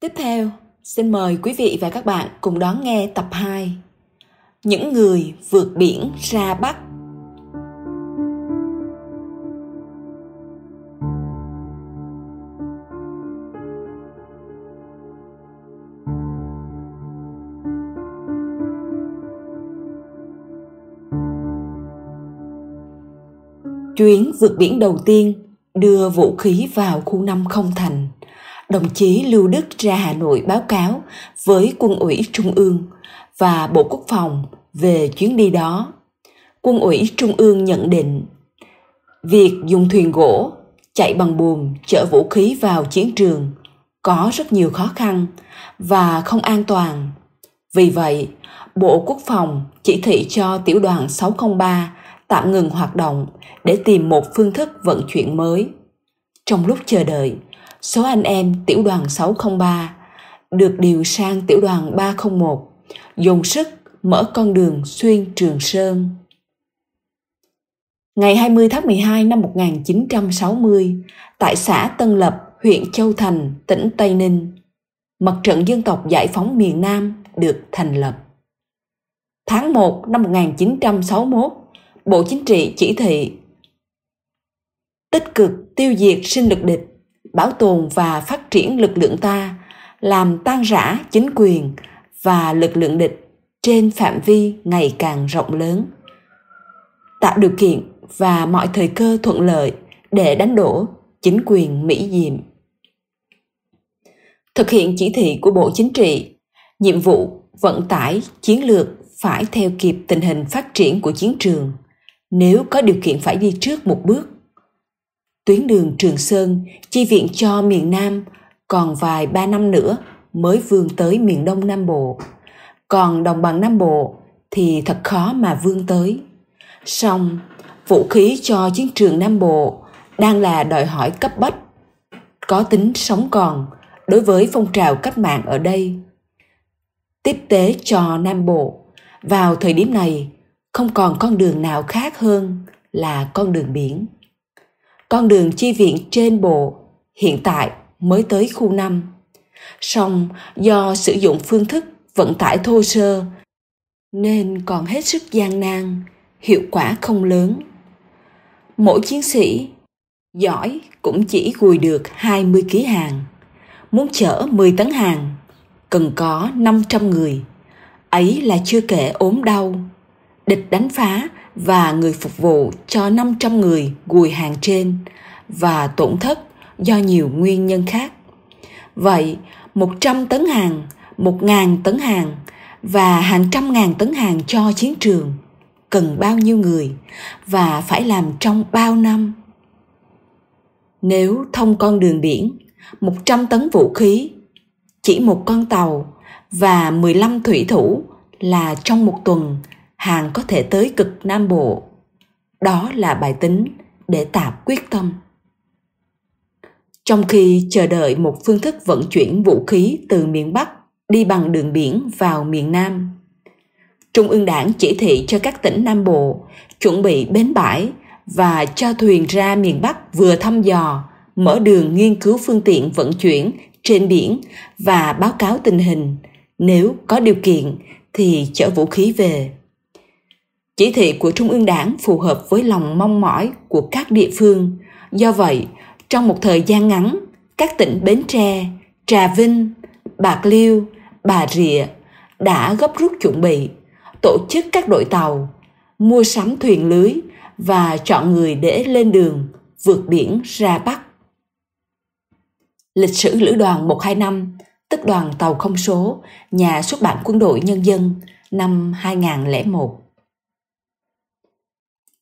Tiếp theo, xin mời quý vị và các bạn cùng đón nghe tập 2 Những người vượt biển ra Bắc Chuyến vượt biển đầu tiên đưa vũ khí vào khu năm không thành đồng chí Lưu Đức ra Hà Nội báo cáo với Quân ủy Trung ương và Bộ Quốc phòng về chuyến đi đó. Quân ủy Trung ương nhận định việc dùng thuyền gỗ chạy bằng buồm chở vũ khí vào chiến trường có rất nhiều khó khăn và không an toàn. Vì vậy, Bộ Quốc phòng chỉ thị cho tiểu đoàn 603 tạm ngừng hoạt động để tìm một phương thức vận chuyển mới. Trong lúc chờ đợi, số anh em tiểu đoàn 603 được điều sang tiểu đoàn 301, dùng sức mở con đường xuyên Trường Sơn. Ngày 20 tháng 12 năm 1960, tại xã Tân Lập, huyện Châu Thành, tỉnh Tây Ninh, Mặt trận Dân tộc Giải phóng miền Nam được thành lập. Tháng 1 năm 1961, Bộ Chính trị chỉ thị tích cực tiêu diệt sinh lực địch bảo tồn và phát triển lực lượng ta làm tan rã chính quyền và lực lượng địch trên phạm vi ngày càng rộng lớn tạo điều kiện và mọi thời cơ thuận lợi để đánh đổ chính quyền mỹ diệm thực hiện chỉ thị của bộ chính trị nhiệm vụ vận tải chiến lược phải theo kịp tình hình phát triển của chiến trường nếu có điều kiện phải đi trước một bước tuyến đường Trường Sơn chi viện cho miền Nam còn vài ba năm nữa mới vươn tới miền Đông Nam Bộ. Còn đồng bằng Nam Bộ thì thật khó mà vươn tới. Song, vũ khí cho chiến trường Nam Bộ đang là đòi hỏi cấp bách, có tính sống còn đối với phong trào cách mạng ở đây. Tiếp tế cho Nam Bộ, vào thời điểm này không còn con đường nào khác hơn là con đường biển con đường chi viện trên bộ hiện tại mới tới khu 5. Song do sử dụng phương thức vận tải thô sơ nên còn hết sức gian nan, hiệu quả không lớn. Mỗi chiến sĩ giỏi cũng chỉ gùi được 20 kg hàng. Muốn chở 10 tấn hàng cần có 500 người. Ấy là chưa kể ốm đau. Địch đánh phá và người phục vụ cho 500 người gùi hàng trên và tổn thất do nhiều nguyên nhân khác. Vậy, 100 tấn hàng, 1.000 tấn hàng và hàng trăm ngàn tấn hàng cho chiến trường cần bao nhiêu người và phải làm trong bao năm. Nếu thông con đường biển, 100 tấn vũ khí, chỉ một con tàu và 15 thủy thủ là trong một tuần hàng có thể tới cực Nam Bộ. Đó là bài tính để tạp quyết tâm. Trong khi chờ đợi một phương thức vận chuyển vũ khí từ miền Bắc đi bằng đường biển vào miền Nam. Trung ương đảng chỉ thị cho các tỉnh Nam Bộ chuẩn bị bến bãi và cho thuyền ra miền Bắc vừa thăm dò, mở đường nghiên cứu phương tiện vận chuyển trên biển và báo cáo tình hình, nếu có điều kiện thì chở vũ khí về chỉ thị của trung ương đảng phù hợp với lòng mong mỏi của các địa phương do vậy trong một thời gian ngắn các tỉnh bến tre trà vinh bạc liêu bà rịa đã gấp rút chuẩn bị tổ chức các đội tàu mua sắm thuyền lưới và chọn người để lên đường vượt biển ra bắc lịch sử lữ đoàn 125 tức đoàn tàu không số nhà xuất bản quân đội nhân dân năm 2001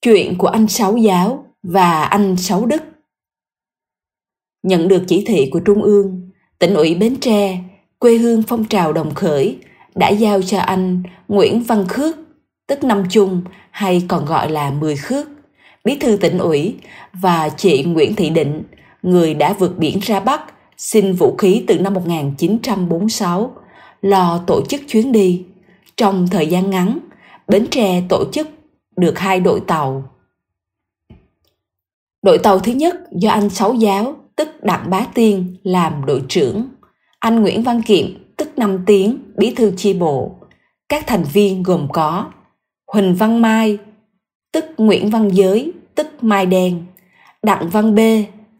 Chuyện của anh Sáu Giáo và anh Sáu Đức Nhận được chỉ thị của Trung ương, tỉnh ủy Bến Tre, quê hương phong trào đồng khởi đã giao cho anh Nguyễn Văn Khước, tức Năm Chung hay còn gọi là Mười Khước, bí thư tỉnh ủy và chị Nguyễn Thị Định, người đã vượt biển ra Bắc xin vũ khí từ năm 1946, lo tổ chức chuyến đi. Trong thời gian ngắn, Bến Tre tổ chức được hai đội tàu. Đội tàu thứ nhất do anh Sáu Giáo, tức Đặng Bá Tiên, làm đội trưởng. Anh Nguyễn Văn Kiệm, tức Năm Tiến, bí thư chi bộ. Các thành viên gồm có Huỳnh Văn Mai, tức Nguyễn Văn Giới, tức Mai Đen, Đặng Văn B,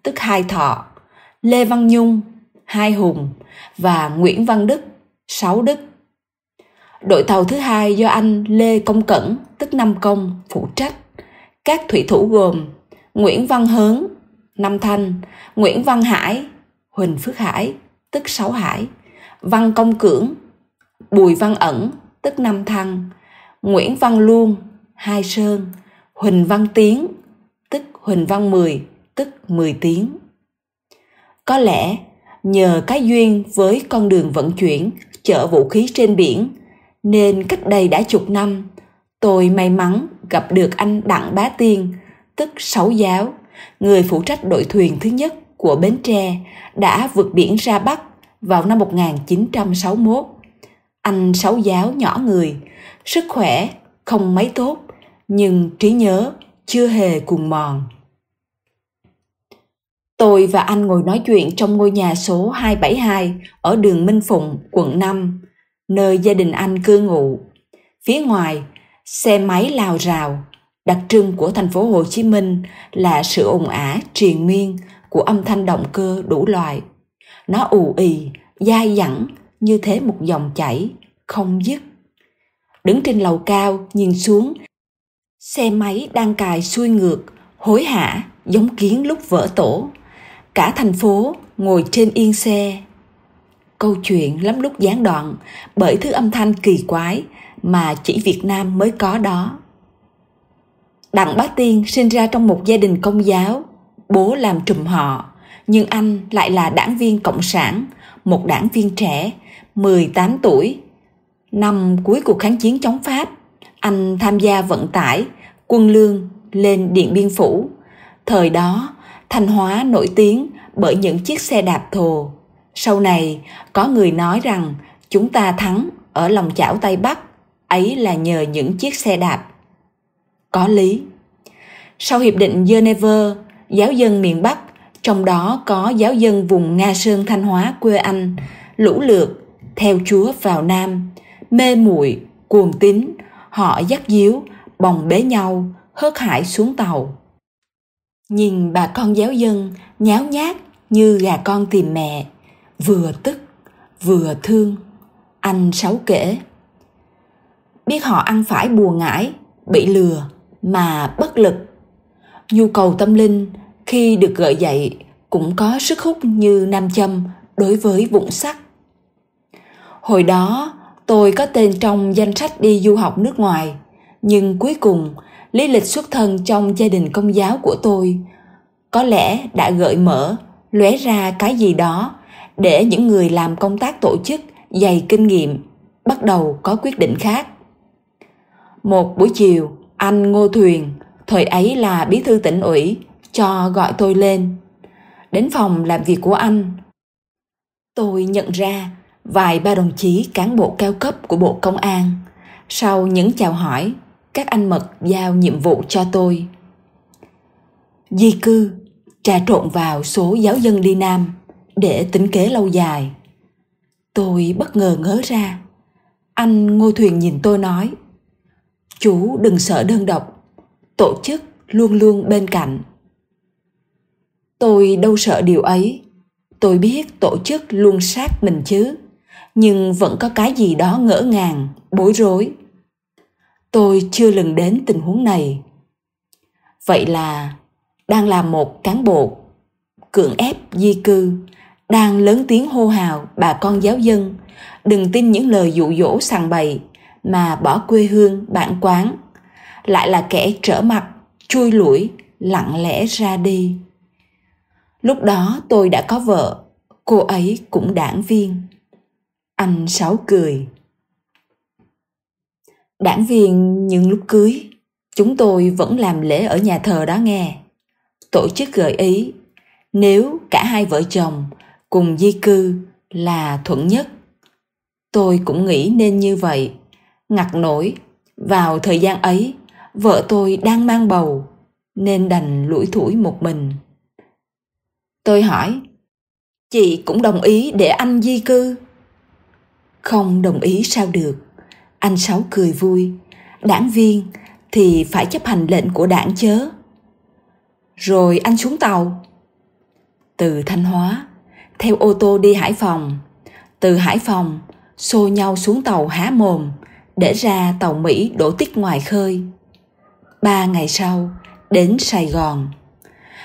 tức Hai Thọ, Lê Văn Nhung, Hai Hùng và Nguyễn Văn Đức, Sáu Đức. Đội tàu thứ hai do anh Lê Công Cẩn, tức Nam Công, phụ trách. Các thủy thủ gồm Nguyễn Văn Hớn, Nam Thanh, Nguyễn Văn Hải, Huỳnh Phước Hải, tức Sáu Hải, Văn Công Cưỡng, Bùi Văn Ẩn, tức Nam Thăng, Nguyễn Văn Luông, Hai Sơn, Huỳnh Văn Tiến, tức Huỳnh Văn Mười, tức Mười Tiến. Có lẽ nhờ cái duyên với con đường vận chuyển chở vũ khí trên biển nên cách đây đã chục năm, tôi may mắn gặp được anh Đặng Bá Tiên, tức Sáu Giáo, người phụ trách đội thuyền thứ nhất của Bến Tre, đã vượt biển ra Bắc vào năm 1961. Anh Sáu Giáo nhỏ người, sức khỏe không mấy tốt, nhưng trí nhớ chưa hề cùng mòn. Tôi và anh ngồi nói chuyện trong ngôi nhà số 272 ở đường Minh Phụng, quận 5, nơi gia đình anh cư ngụ. Phía ngoài, xe máy lao rào. Đặc trưng của thành phố Hồ Chí Minh là sự ồn ả triền miên của âm thanh động cơ đủ loại. Nó ù ì, dai dẳng như thế một dòng chảy, không dứt. Đứng trên lầu cao, nhìn xuống, xe máy đang cài xuôi ngược, hối hả, giống kiến lúc vỡ tổ. Cả thành phố ngồi trên yên xe câu chuyện lắm lúc gián đoạn bởi thứ âm thanh kỳ quái mà chỉ Việt Nam mới có đó. Đặng Bá Tiên sinh ra trong một gia đình công giáo, bố làm trùm họ, nhưng anh lại là đảng viên cộng sản, một đảng viên trẻ, 18 tuổi. Năm cuối cuộc kháng chiến chống Pháp, anh tham gia vận tải, quân lương lên Điện Biên Phủ. Thời đó, Thanh Hóa nổi tiếng bởi những chiếc xe đạp thồ sau này, có người nói rằng chúng ta thắng ở lòng chảo Tây Bắc, ấy là nhờ những chiếc xe đạp. Có lý. Sau Hiệp định Geneva, giáo dân miền Bắc, trong đó có giáo dân vùng Nga Sơn Thanh Hóa quê Anh, lũ lượt, theo Chúa vào Nam, mê muội, cuồng tín, họ dắt díu, bồng bế nhau, hớt hải xuống tàu. Nhìn bà con giáo dân nháo nhác như gà con tìm mẹ, vừa tức vừa thương anh sáu kể biết họ ăn phải bùa ngải bị lừa mà bất lực nhu cầu tâm linh khi được gợi dậy cũng có sức hút như nam châm đối với vụn sắt hồi đó tôi có tên trong danh sách đi du học nước ngoài nhưng cuối cùng lý lịch xuất thân trong gia đình công giáo của tôi có lẽ đã gợi mở lóe ra cái gì đó để những người làm công tác tổ chức dày kinh nghiệm bắt đầu có quyết định khác một buổi chiều anh ngô thuyền thời ấy là bí thư tỉnh ủy cho gọi tôi lên đến phòng làm việc của anh tôi nhận ra vài ba đồng chí cán bộ cao cấp của bộ công an sau những chào hỏi các anh mật giao nhiệm vụ cho tôi di cư trà trộn vào số giáo dân đi nam để tính kế lâu dài tôi bất ngờ ngớ ra anh ngô thuyền nhìn tôi nói chú đừng sợ đơn độc tổ chức luôn luôn bên cạnh tôi đâu sợ điều ấy tôi biết tổ chức luôn sát mình chứ nhưng vẫn có cái gì đó ngỡ ngàng bối rối tôi chưa lần đến tình huống này vậy là đang là một cán bộ cưỡng ép di cư đang lớn tiếng hô hào bà con giáo dân đừng tin những lời dụ dỗ sằng bày mà bỏ quê hương bản quán lại là kẻ trở mặt chui lủi lặng lẽ ra đi lúc đó tôi đã có vợ cô ấy cũng đảng viên anh sáu cười đảng viên nhưng lúc cưới chúng tôi vẫn làm lễ ở nhà thờ đó nghe tổ chức gợi ý nếu cả hai vợ chồng cùng di cư là thuận nhất tôi cũng nghĩ nên như vậy ngặt nổi vào thời gian ấy vợ tôi đang mang bầu nên đành lủi thủi một mình tôi hỏi chị cũng đồng ý để anh di cư không đồng ý sao được anh sáu cười vui đảng viên thì phải chấp hành lệnh của đảng chớ rồi anh xuống tàu từ thanh hóa theo ô tô đi Hải Phòng. Từ Hải Phòng, xô nhau xuống tàu há mồm, để ra tàu Mỹ đổ tích ngoài khơi. Ba ngày sau, đến Sài Gòn.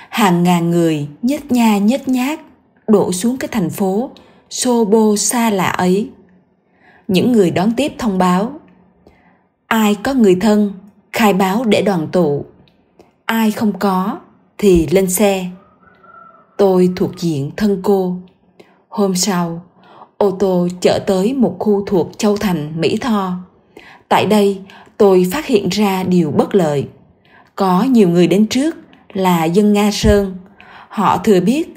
Hàng ngàn người nhét nha nhét nhát đổ xuống cái thành phố xô bô xa lạ ấy. Những người đón tiếp thông báo Ai có người thân, khai báo để đoàn tụ. Ai không có, thì lên xe tôi thuộc diện thân cô hôm sau ô tô chở tới một khu thuộc châu thành mỹ tho tại đây tôi phát hiện ra điều bất lợi có nhiều người đến trước là dân nga sơn họ thừa biết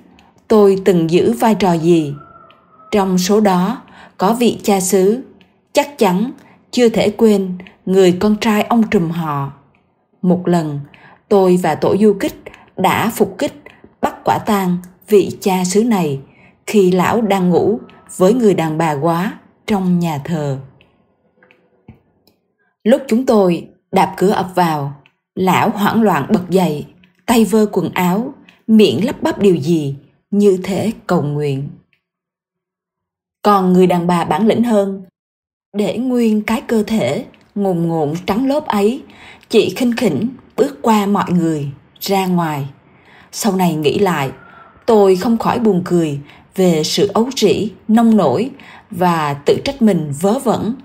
tôi từng giữ vai trò gì trong số đó có vị cha xứ chắc chắn chưa thể quên người con trai ông trùm họ một lần tôi và tổ du kích đã phục kích quả tang vị cha xứ này khi lão đang ngủ với người đàn bà quá trong nhà thờ. Lúc chúng tôi đạp cửa ập vào, lão hoảng loạn bật dậy, tay vơ quần áo, miệng lắp bắp điều gì, như thể cầu nguyện. Còn người đàn bà bản lĩnh hơn, để nguyên cái cơ thể ngùng ngộn trắng lốp ấy, chị khinh khỉnh bước qua mọi người ra ngoài sau này nghĩ lại, tôi không khỏi buồn cười về sự ấu trĩ, nông nổi và tự trách mình vớ vẩn.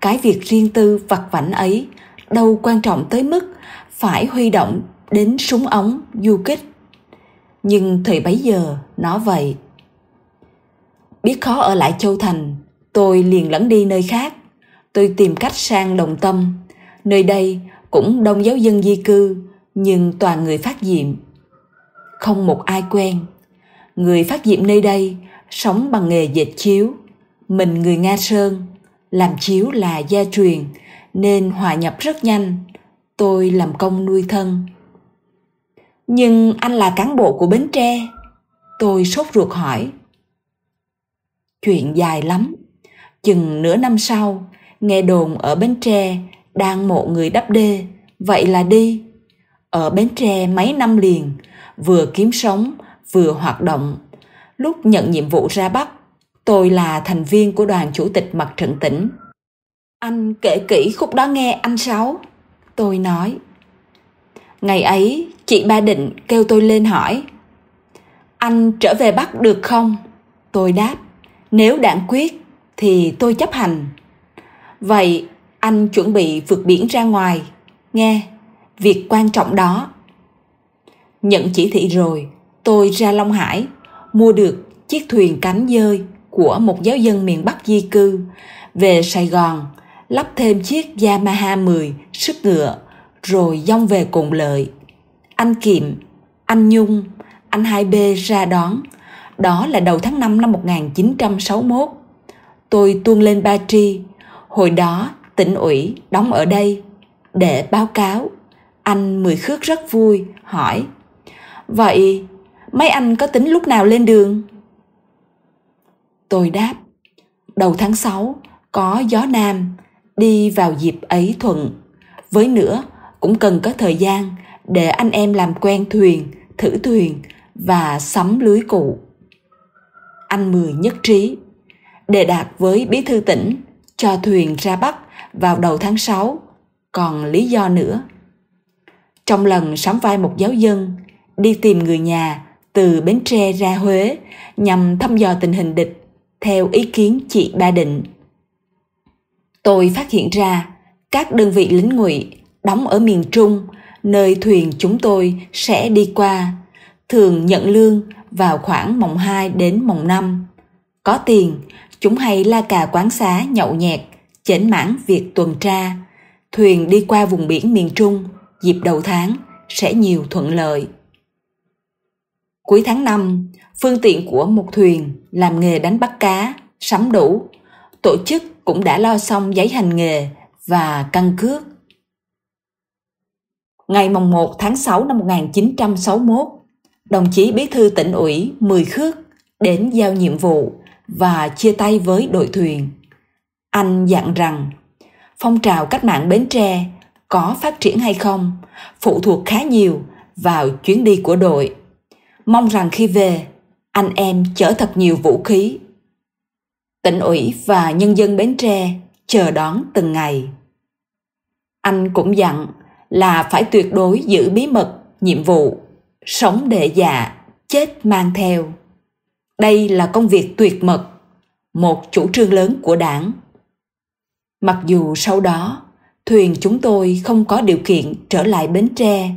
Cái việc riêng tư vặt vảnh ấy đâu quan trọng tới mức phải huy động đến súng ống du kích. Nhưng thời bấy giờ nó vậy. Biết khó ở lại Châu Thành, tôi liền lẫn đi nơi khác. Tôi tìm cách sang Đồng Tâm. Nơi đây cũng đông giáo dân di cư, nhưng toàn người phát diệm không một ai quen. Người phát diệm nơi đây sống bằng nghề dệt chiếu. Mình người Nga Sơn, làm chiếu là gia truyền nên hòa nhập rất nhanh. Tôi làm công nuôi thân. Nhưng anh là cán bộ của Bến Tre. Tôi sốt ruột hỏi. Chuyện dài lắm. Chừng nửa năm sau, nghe đồn ở Bến Tre đang mộ người đắp đê. Vậy là đi. Ở Bến Tre mấy năm liền, vừa kiếm sống, vừa hoạt động. Lúc nhận nhiệm vụ ra Bắc, tôi là thành viên của đoàn chủ tịch mặt trận tỉnh. Anh kể kỹ khúc đó nghe anh Sáu, tôi nói. Ngày ấy, chị Ba Định kêu tôi lên hỏi. Anh trở về Bắc được không? Tôi đáp, nếu đảng quyết thì tôi chấp hành. Vậy anh chuẩn bị vượt biển ra ngoài. Nghe, việc quan trọng đó Nhận chỉ thị rồi, tôi ra Long Hải, mua được chiếc thuyền cánh dơi của một giáo dân miền Bắc di cư, về Sài Gòn, lắp thêm chiếc Yamaha 10 sức ngựa, rồi dông về cùng lợi. Anh Kiệm, anh Nhung, anh Hai b ra đón. Đó là đầu tháng 5 năm 1961. Tôi tuôn lên Ba Tri, hồi đó tỉnh ủy đóng ở đây, để báo cáo. Anh Mười Khước rất vui, hỏi – Vậy, mấy anh có tính lúc nào lên đường? Tôi đáp, đầu tháng 6 có gió nam, đi vào dịp ấy thuận. Với nữa, cũng cần có thời gian để anh em làm quen thuyền, thử thuyền và sắm lưới cụ. Anh Mười nhất trí, đề đạt với bí thư tỉnh cho thuyền ra Bắc vào đầu tháng 6, còn lý do nữa. Trong lần sắm vai một giáo dân, đi tìm người nhà từ Bến Tre ra Huế nhằm thăm dò tình hình địch theo ý kiến chị Ba Định. Tôi phát hiện ra các đơn vị lính ngụy đóng ở miền Trung nơi thuyền chúng tôi sẽ đi qua thường nhận lương vào khoảng mùng 2 đến mùng 5. Có tiền, chúng hay la cà quán xá nhậu nhẹt, chểnh mãn việc tuần tra. Thuyền đi qua vùng biển miền Trung, dịp đầu tháng sẽ nhiều thuận lợi. Cuối tháng 5, phương tiện của một thuyền làm nghề đánh bắt cá, sắm đủ. Tổ chức cũng đã lo xong giấy hành nghề và căn cước. Ngày mùng 1 tháng 6 năm 1961, đồng chí bí thư tỉnh ủy Mười Khước đến giao nhiệm vụ và chia tay với đội thuyền. Anh dặn rằng phong trào cách mạng Bến Tre có phát triển hay không phụ thuộc khá nhiều vào chuyến đi của đội mong rằng khi về, anh em chở thật nhiều vũ khí. Tỉnh ủy và nhân dân Bến Tre chờ đón từng ngày. Anh cũng dặn là phải tuyệt đối giữ bí mật nhiệm vụ, sống đệ dạ, chết mang theo. Đây là công việc tuyệt mật, một chủ trương lớn của đảng. Mặc dù sau đó, thuyền chúng tôi không có điều kiện trở lại Bến Tre,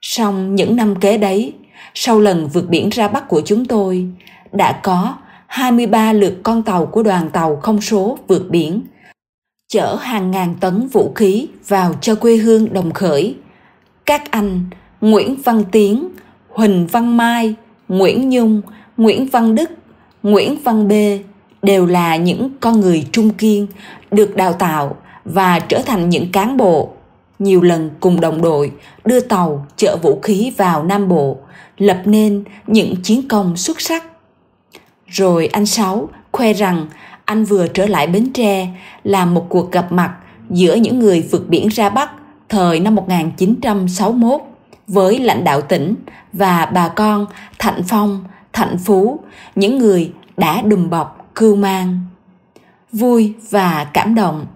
song những năm kế đấy sau lần vượt biển ra Bắc của chúng tôi, đã có 23 lượt con tàu của đoàn tàu không số vượt biển, chở hàng ngàn tấn vũ khí vào cho quê hương đồng khởi. Các anh Nguyễn Văn Tiến, Huỳnh Văn Mai, Nguyễn Nhung, Nguyễn Văn Đức, Nguyễn Văn Bê đều là những con người trung kiên được đào tạo và trở thành những cán bộ nhiều lần cùng đồng đội đưa tàu chở vũ khí vào Nam Bộ, lập nên những chiến công xuất sắc. Rồi anh Sáu khoe rằng anh vừa trở lại Bến Tre làm một cuộc gặp mặt giữa những người vượt biển ra Bắc thời năm 1961 với lãnh đạo tỉnh và bà con Thạnh Phong, Thạnh Phú, những người đã đùm bọc cưu mang. Vui và cảm động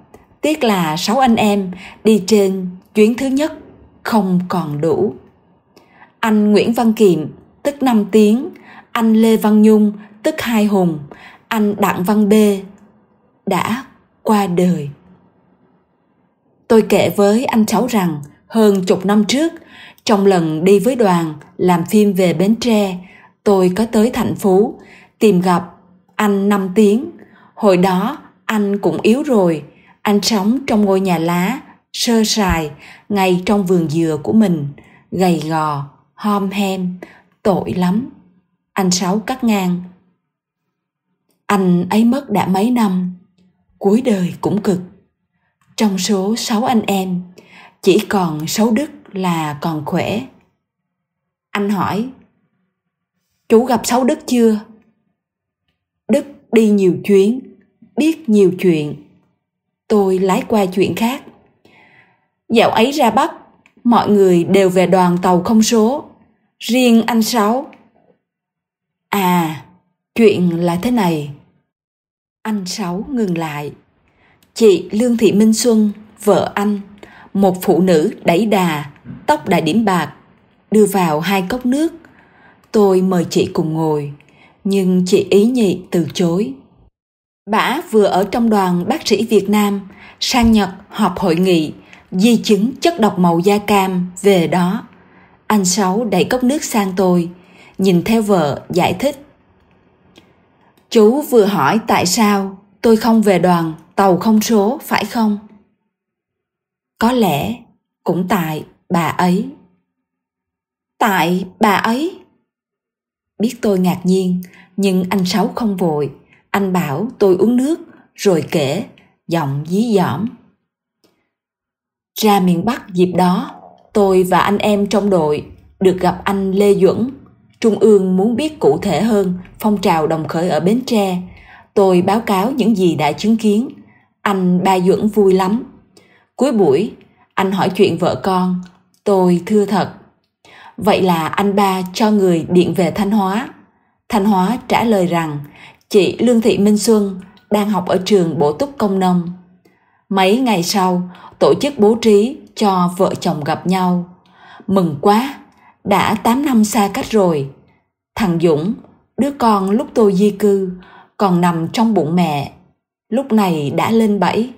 Tiếc là sáu anh em đi trên chuyến thứ nhất không còn đủ. Anh Nguyễn Văn Kiệm, tức 5 tiếng, anh Lê Văn Nhung, tức Hai Hùng, anh Đặng Văn Bê đã qua đời. Tôi kể với anh cháu rằng hơn chục năm trước, trong lần đi với đoàn làm phim về Bến Tre, tôi có tới thành phố tìm gặp anh năm tiếng. Hồi đó anh cũng yếu rồi, anh sống trong ngôi nhà lá, sơ sài, ngay trong vườn dừa của mình, gầy gò, hom hem, tội lắm. Anh Sáu cắt ngang. Anh ấy mất đã mấy năm, cuối đời cũng cực. Trong số sáu anh em, chỉ còn sáu đức là còn khỏe. Anh hỏi, chú gặp sáu đức chưa? Đức đi nhiều chuyến, biết nhiều chuyện tôi lái qua chuyện khác. Dạo ấy ra Bắc, mọi người đều về đoàn tàu không số, riêng anh Sáu. À, chuyện là thế này. Anh Sáu ngừng lại. Chị Lương Thị Minh Xuân, vợ anh, một phụ nữ đẩy đà, tóc đã điểm bạc, đưa vào hai cốc nước. Tôi mời chị cùng ngồi, nhưng chị ý nhị từ chối. Bả vừa ở trong đoàn bác sĩ Việt Nam sang Nhật họp hội nghị di chứng chất độc màu da cam về đó. Anh Sáu đẩy cốc nước sang tôi, nhìn theo vợ giải thích. Chú vừa hỏi tại sao tôi không về đoàn tàu không số phải không? Có lẽ cũng tại bà ấy. Tại bà ấy? Biết tôi ngạc nhiên, nhưng anh Sáu không vội, anh bảo tôi uống nước, rồi kể, giọng dí dỏm. Ra miền Bắc dịp đó, tôi và anh em trong đội được gặp anh Lê Duẩn. Trung ương muốn biết cụ thể hơn phong trào đồng khởi ở Bến Tre. Tôi báo cáo những gì đã chứng kiến. Anh Ba Duẩn vui lắm. Cuối buổi, anh hỏi chuyện vợ con. Tôi thưa thật. Vậy là anh ba cho người điện về Thanh Hóa. Thanh Hóa trả lời rằng chị Lương Thị Minh Xuân đang học ở trường bổ túc công nông. Mấy ngày sau, tổ chức bố trí cho vợ chồng gặp nhau. Mừng quá, đã 8 năm xa cách rồi. Thằng Dũng, đứa con lúc tôi di cư, còn nằm trong bụng mẹ. Lúc này đã lên bảy.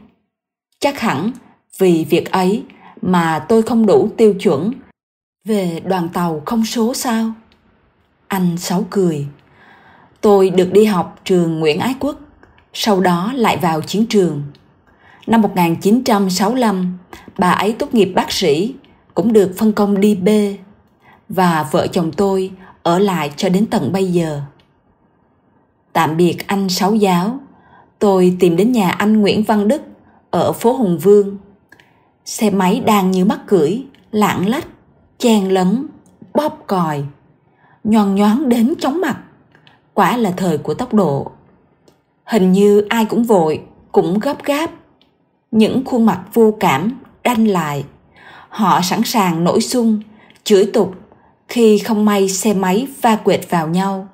Chắc hẳn vì việc ấy mà tôi không đủ tiêu chuẩn về đoàn tàu không số sao? Anh Sáu cười. Tôi được đi học trường Nguyễn Ái Quốc, sau đó lại vào chiến trường. Năm 1965, bà ấy tốt nghiệp bác sĩ, cũng được phân công đi B và vợ chồng tôi ở lại cho đến tận bây giờ. Tạm biệt anh Sáu Giáo, tôi tìm đến nhà anh Nguyễn Văn Đức ở phố Hùng Vương. Xe máy đang như mắc cưỡi, lạng lách, chen lấn, bóp còi, nhòn nhoáng đến chóng mặt quả là thời của tốc độ. Hình như ai cũng vội, cũng gấp gáp. Những khuôn mặt vô cảm, đanh lại. Họ sẵn sàng nổi sung, chửi tục khi không may xe máy va quệt vào nhau.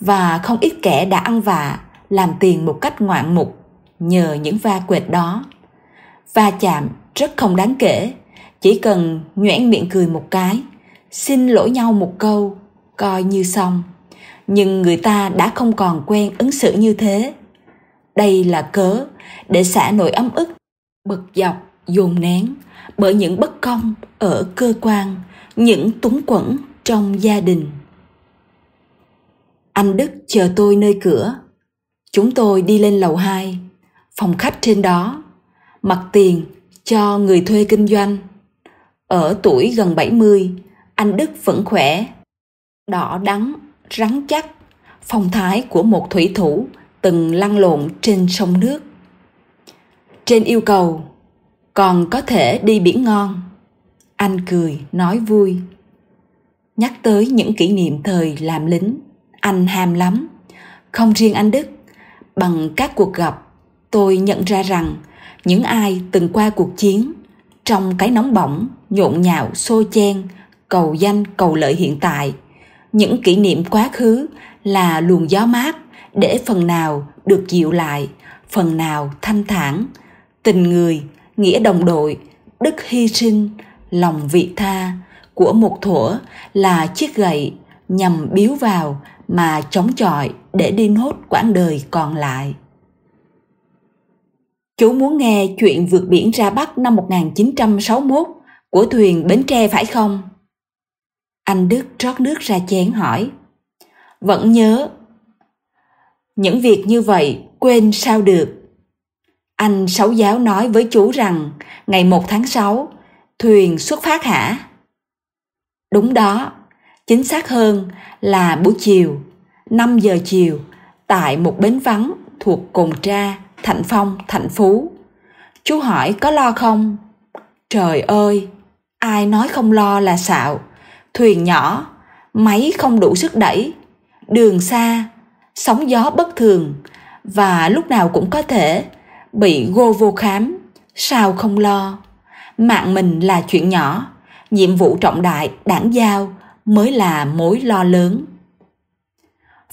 Và không ít kẻ đã ăn vạ, làm tiền một cách ngoạn mục nhờ những va quệt đó. Va chạm rất không đáng kể, chỉ cần nhoẻn miệng cười một cái, xin lỗi nhau một câu, coi như xong nhưng người ta đã không còn quen ứng xử như thế đây là cớ để xả nỗi ấm ức bực dọc dồn nén bởi những bất công ở cơ quan những túng quẫn trong gia đình anh đức chờ tôi nơi cửa chúng tôi đi lên lầu hai, phòng khách trên đó mặt tiền cho người thuê kinh doanh ở tuổi gần 70 anh đức vẫn khỏe đỏ đắng rắn chắc, phong thái của một thủy thủ từng lăn lộn trên sông nước. Trên yêu cầu, còn có thể đi biển ngon. Anh cười, nói vui. Nhắc tới những kỷ niệm thời làm lính, anh ham lắm. Không riêng anh Đức, bằng các cuộc gặp, tôi nhận ra rằng những ai từng qua cuộc chiến, trong cái nóng bỏng, nhộn nhạo, xô chen, cầu danh, cầu lợi hiện tại, những kỷ niệm quá khứ là luồng gió mát để phần nào được dịu lại phần nào thanh thản tình người nghĩa đồng đội đức hy sinh lòng vị tha của một thuở là chiếc gậy nhằm biếu vào mà chống chọi để đi nốt quãng đời còn lại. Chú muốn nghe chuyện vượt biển ra Bắc năm 1961 của thuyền Bến Tre phải không? Anh Đức rót nước ra chén hỏi. Vẫn nhớ. Những việc như vậy quên sao được. Anh Sáu Giáo nói với chú rằng ngày một tháng sáu thuyền xuất phát hả? Đúng đó, chính xác hơn là buổi chiều, năm giờ chiều, tại một bến vắng thuộc Cồn Tra, Thạnh Phong, Thạnh Phú. Chú hỏi có lo không? Trời ơi, ai nói không lo là xạo thuyền nhỏ máy không đủ sức đẩy đường xa sóng gió bất thường và lúc nào cũng có thể bị gô vô khám sao không lo mạng mình là chuyện nhỏ nhiệm vụ trọng đại đảng giao mới là mối lo lớn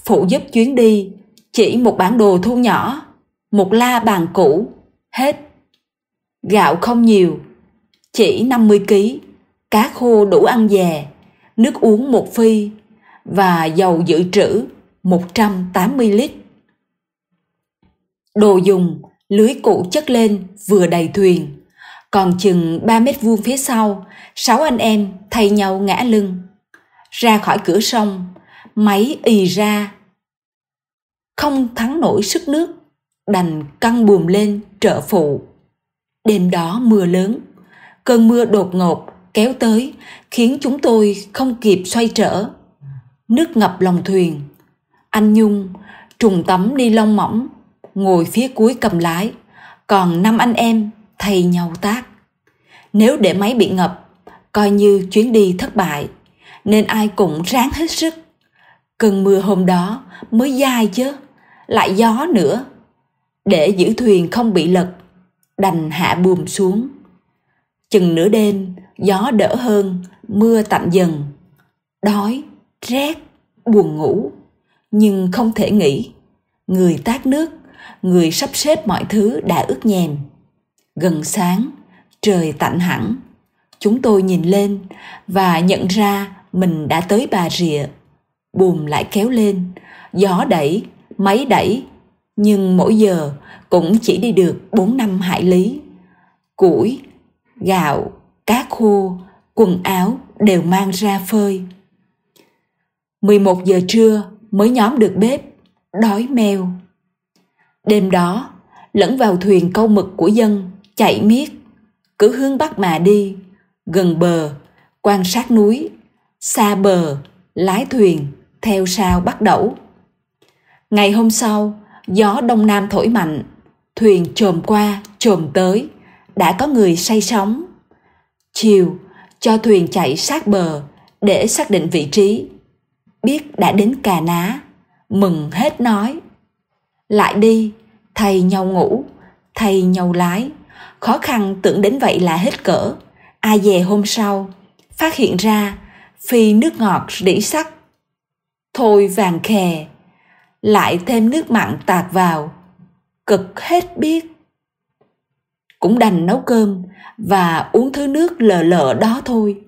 phụ giúp chuyến đi chỉ một bản đồ thu nhỏ một la bàn cũ hết gạo không nhiều chỉ 50 kg cá khô đủ ăn về nước uống một phi và dầu dự trữ 180 lít. Đồ dùng, lưới cụ chất lên vừa đầy thuyền. Còn chừng 3 mét vuông phía sau, sáu anh em thay nhau ngã lưng. Ra khỏi cửa sông, máy ì ra. Không thắng nổi sức nước, đành căng buồm lên trợ phụ. Đêm đó mưa lớn, cơn mưa đột ngột kéo tới khiến chúng tôi không kịp xoay trở nước ngập lòng thuyền anh nhung trùng tấm ni lông mỏng ngồi phía cuối cầm lái còn năm anh em thay nhau tác nếu để máy bị ngập coi như chuyến đi thất bại nên ai cũng ráng hết sức cơn mưa hôm đó mới dai chứ lại gió nữa để giữ thuyền không bị lật đành hạ buồm xuống chừng nửa đêm gió đỡ hơn, mưa tạm dần. Đói, rét, buồn ngủ, nhưng không thể nghỉ. Người tát nước, người sắp xếp mọi thứ đã ướt nhèm. Gần sáng, trời tạnh hẳn. Chúng tôi nhìn lên và nhận ra mình đã tới Bà Rịa. Bùm lại kéo lên, gió đẩy, máy đẩy, nhưng mỗi giờ cũng chỉ đi được 4 năm hải lý. Củi, gạo, cá khô, quần áo đều mang ra phơi. 11 giờ trưa mới nhóm được bếp, đói meo. Đêm đó, lẫn vào thuyền câu mực của dân, chạy miết, cứ hướng bắc mà đi, gần bờ, quan sát núi, xa bờ, lái thuyền, theo sao bắt đẩu. Ngày hôm sau, gió đông nam thổi mạnh, thuyền trồm qua, trồm tới, đã có người say sóng chiều cho thuyền chạy sát bờ để xác định vị trí biết đã đến cà ná mừng hết nói lại đi thầy nhau ngủ thầy nhau lái khó khăn tưởng đến vậy là hết cỡ ai về hôm sau phát hiện ra phi nước ngọt rỉ sắt thôi vàng khè lại thêm nước mặn tạt vào cực hết biết cũng đành nấu cơm và uống thứ nước lờ lợ đó thôi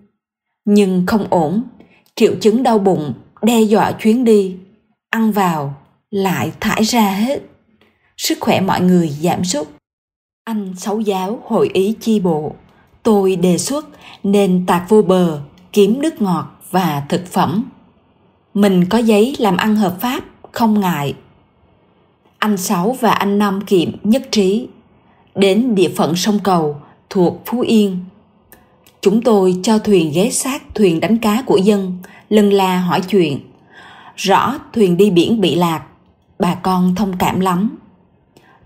nhưng không ổn triệu chứng đau bụng đe dọa chuyến đi ăn vào lại thải ra hết sức khỏe mọi người giảm sút anh sáu giáo hội ý chi bộ tôi đề xuất nên tạc vô bờ kiếm nước ngọt và thực phẩm mình có giấy làm ăn hợp pháp không ngại anh sáu và anh năm kiệm nhất trí đến địa phận sông Cầu thuộc Phú Yên. Chúng tôi cho thuyền ghé sát thuyền đánh cá của dân, lần la hỏi chuyện. Rõ thuyền đi biển bị lạc, bà con thông cảm lắm.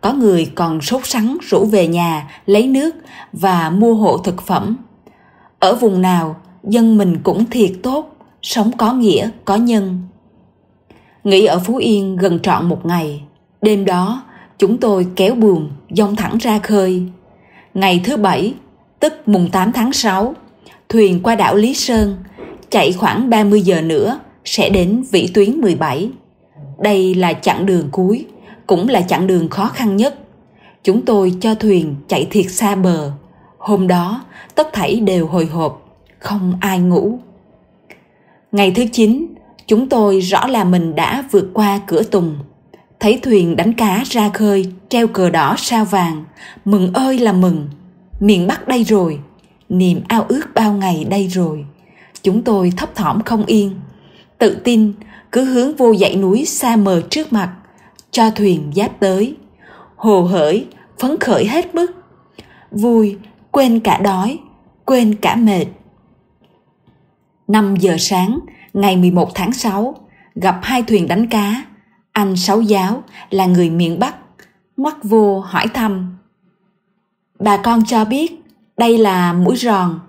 Có người còn sốt sắng rủ về nhà lấy nước và mua hộ thực phẩm. Ở vùng nào, dân mình cũng thiệt tốt, sống có nghĩa, có nhân. Nghỉ ở Phú Yên gần trọn một ngày, đêm đó chúng tôi kéo buồng dông thẳng ra khơi. Ngày thứ bảy, tức mùng 8 tháng 6, thuyền qua đảo Lý Sơn, chạy khoảng 30 giờ nữa sẽ đến vĩ tuyến 17. Đây là chặng đường cuối, cũng là chặng đường khó khăn nhất. Chúng tôi cho thuyền chạy thiệt xa bờ. Hôm đó, tất thảy đều hồi hộp, không ai ngủ. Ngày thứ 9, chúng tôi rõ là mình đã vượt qua cửa Tùng – thấy thuyền đánh cá ra khơi treo cờ đỏ sao vàng mừng ơi là mừng miền bắc đây rồi niềm ao ước bao ngày đây rồi chúng tôi thấp thỏm không yên tự tin cứ hướng vô dãy núi xa mờ trước mặt cho thuyền giáp tới hồ hởi phấn khởi hết mức vui quên cả đói quên cả mệt 5 giờ sáng ngày 11 tháng 6 gặp hai thuyền đánh cá anh Sáu Giáo là người miền Bắc, ngoắc vô hỏi thăm. Bà con cho biết đây là mũi ròn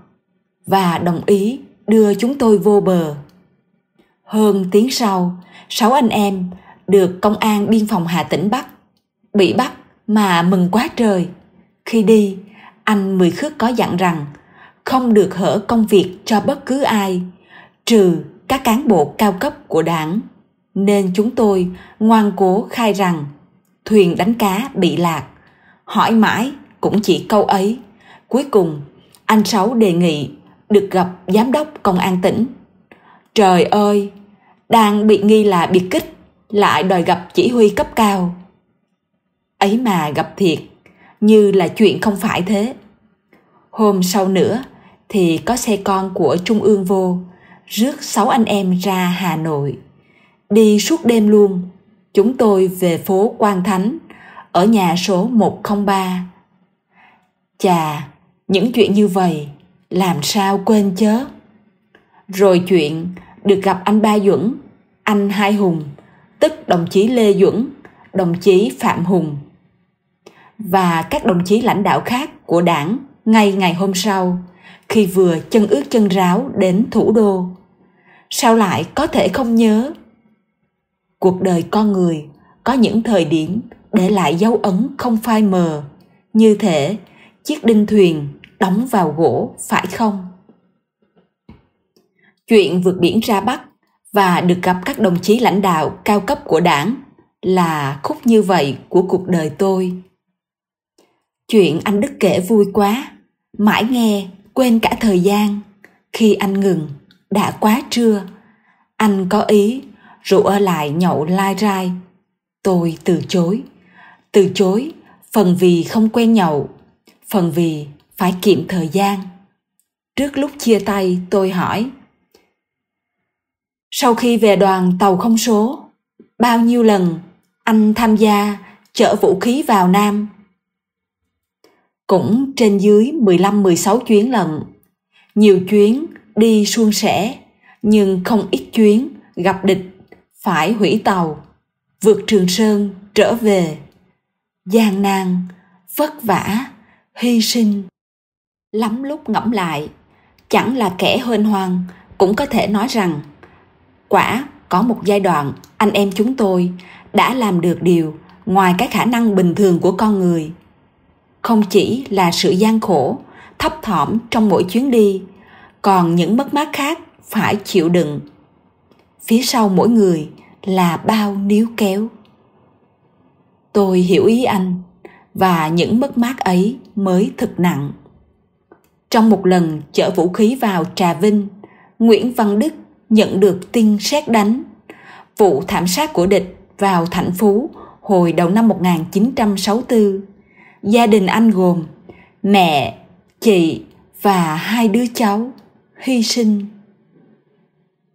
và đồng ý đưa chúng tôi vô bờ. Hơn tiếng sau, sáu anh em được công an biên phòng Hà Tĩnh bắt, bị bắt mà mừng quá trời. Khi đi, anh Mười Khước có dặn rằng không được hở công việc cho bất cứ ai, trừ các cán bộ cao cấp của đảng nên chúng tôi ngoan cố khai rằng thuyền đánh cá bị lạc. Hỏi mãi cũng chỉ câu ấy. Cuối cùng, anh Sáu đề nghị được gặp giám đốc công an tỉnh. Trời ơi, đang bị nghi là biệt kích, lại đòi gặp chỉ huy cấp cao. Ấy mà gặp thiệt, như là chuyện không phải thế. Hôm sau nữa thì có xe con của Trung ương vô, rước sáu anh em ra Hà Nội đi suốt đêm luôn. Chúng tôi về phố Quang Thánh, ở nhà số 103. Chà, những chuyện như vậy, làm sao quên chớ. Rồi chuyện được gặp anh Ba Duẩn, anh Hai Hùng, tức đồng chí Lê Duẩn, đồng chí Phạm Hùng và các đồng chí lãnh đạo khác của đảng ngay ngày hôm sau khi vừa chân ướt chân ráo đến thủ đô sao lại có thể không nhớ cuộc đời con người có những thời điểm để lại dấu ấn không phai mờ như thể chiếc đinh thuyền đóng vào gỗ phải không chuyện vượt biển ra bắc và được gặp các đồng chí lãnh đạo cao cấp của đảng là khúc như vậy của cuộc đời tôi chuyện anh đức kể vui quá mãi nghe quên cả thời gian khi anh ngừng đã quá trưa anh có ý rủ ở lại nhậu lai rai. Tôi từ chối. Từ chối, phần vì không quen nhậu, phần vì phải kiệm thời gian. Trước lúc chia tay tôi hỏi Sau khi về đoàn tàu không số, bao nhiêu lần anh tham gia chở vũ khí vào Nam? Cũng trên dưới 15-16 chuyến lần. Nhiều chuyến đi suôn sẻ, nhưng không ít chuyến gặp địch phải hủy tàu vượt trường sơn trở về gian nan vất vả hy sinh lắm lúc ngẫm lại chẳng là kẻ hên hoang cũng có thể nói rằng quả có một giai đoạn anh em chúng tôi đã làm được điều ngoài cái khả năng bình thường của con người không chỉ là sự gian khổ thấp thỏm trong mỗi chuyến đi còn những mất mát khác phải chịu đựng phía sau mỗi người là bao níu kéo tôi hiểu ý anh và những mất mát ấy mới thực nặng trong một lần chở vũ khí vào trà vinh nguyễn văn đức nhận được tin xét đánh vụ thảm sát của địch vào Thạnh Phú hồi đầu năm 1964. Gia đình anh gồm mẹ, chị và hai đứa cháu hy sinh.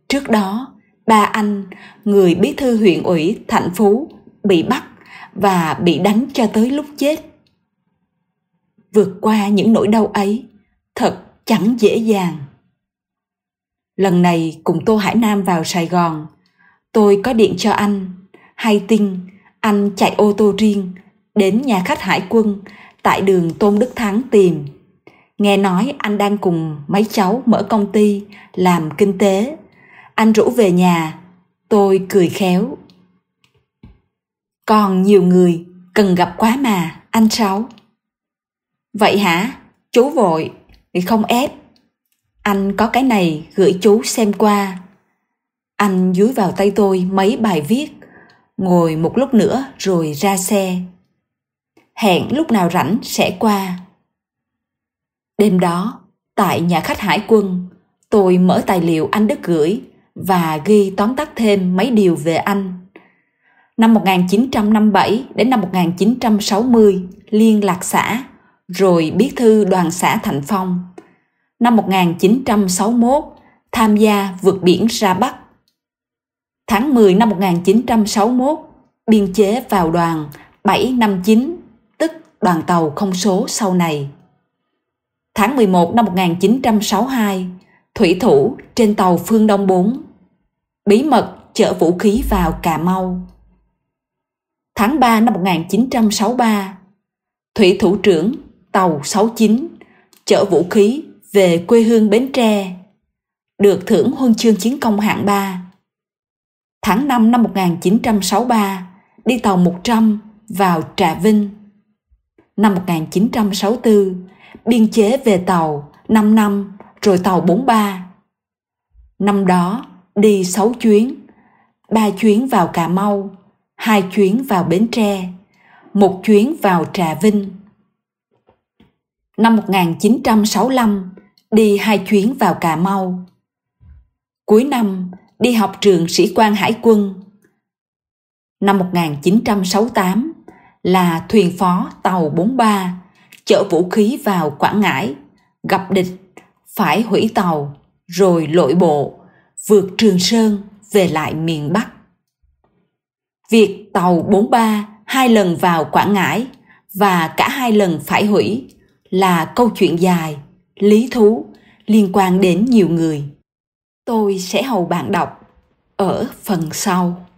Trước đó, Ba Anh, người bí thư huyện ủy Thạnh Phú, bị bắt và bị đánh cho tới lúc chết. Vượt qua những nỗi đau ấy, thật chẳng dễ dàng. Lần này cùng Tô Hải Nam vào Sài Gòn, tôi có điện cho anh, hay tin anh chạy ô tô riêng đến nhà khách hải quân tại đường Tôn Đức Thắng tìm. Nghe nói anh đang cùng mấy cháu mở công ty làm kinh tế anh rủ về nhà tôi cười khéo còn nhiều người cần gặp quá mà anh sáu vậy hả chú vội thì không ép anh có cái này gửi chú xem qua anh dúi vào tay tôi mấy bài viết ngồi một lúc nữa rồi ra xe hẹn lúc nào rảnh sẽ qua đêm đó tại nhà khách hải quân tôi mở tài liệu anh đức gửi và ghi tóm tắt thêm mấy điều về anh. Năm 1957 đến năm 1960, liên lạc xã, rồi bí thư đoàn xã Thạnh Phong. Năm 1961, tham gia vượt biển ra Bắc. Tháng 10 năm 1961, biên chế vào đoàn 759, tức đoàn tàu không số sau này. Tháng 11 năm 1962, thủy thủ trên tàu Phương Đông 4 bí mật chở vũ khí vào Cà Mau. Tháng 3 năm 1963, thủy thủ trưởng tàu 69 chở vũ khí về quê hương Bến Tre, được thưởng huân chương chiến công hạng 3. Tháng 5 năm 1963, đi tàu 100 vào Trà Vinh. Năm 1964, biên chế về tàu 5 năm rồi tàu 43. Năm đó, đi 6 chuyến, 3 chuyến vào Cà Mau, 2 chuyến vào Bến Tre, một chuyến vào Trà Vinh. Năm 1965, đi hai chuyến vào Cà Mau. Cuối năm, đi học trường sĩ quan hải quân. Năm 1968 là thuyền phó tàu 43 chở vũ khí vào Quảng Ngãi, gặp địch, phải hủy tàu rồi lội bộ vượt Trường Sơn về lại miền Bắc. Việc tàu 43 hai lần vào Quảng Ngãi và cả hai lần phải hủy là câu chuyện dài, lý thú, liên quan đến nhiều người. Tôi sẽ hầu bạn đọc ở phần sau.